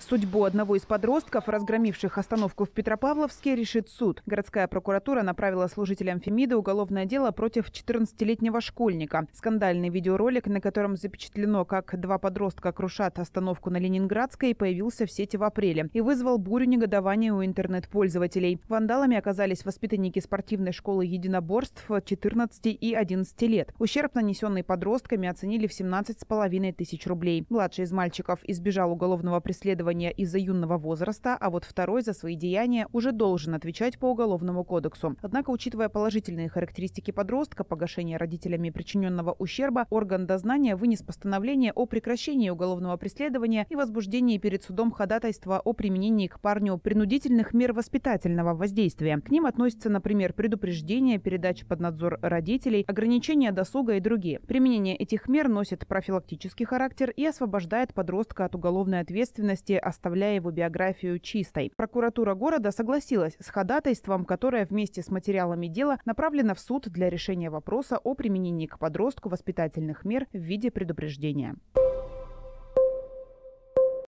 Судьбу одного из подростков, разгромивших остановку в Петропавловске, решит суд. Городская прокуратура направила служителям Фемиды уголовное дело против 14-летнего школьника. Скандальный видеоролик, на котором запечатлено, как два подростка крушат остановку на Ленинградской, появился в сети в апреле и вызвал бурю негодования у интернет-пользователей. Вандалами оказались воспитанники спортивной школы единоборств 14 и 11 лет. Ущерб, нанесенный подростками, оценили в 17,5 тысяч рублей. Младший из мальчиков избежал уголовного преследования изнасилования из-за юного возраста, а вот второй за свои деяния уже должен отвечать по Уголовному кодексу. Однако, учитывая положительные характеристики подростка, погашение родителями причиненного ущерба, орган дознания вынес постановление о прекращении уголовного преследования и возбуждении перед судом ходатайства о применении к парню принудительных мер воспитательного воздействия. К ним относятся, например, предупреждение, передача под надзор родителей, ограничение досуга и другие. Применение этих мер носит профилактический характер и освобождает подростка от уголовной ответственности оставляя его биографию чистой. Прокуратура города согласилась с ходатайством, которое вместе с материалами дела направлено в суд для решения вопроса о применении к подростку воспитательных мер в виде предупреждения.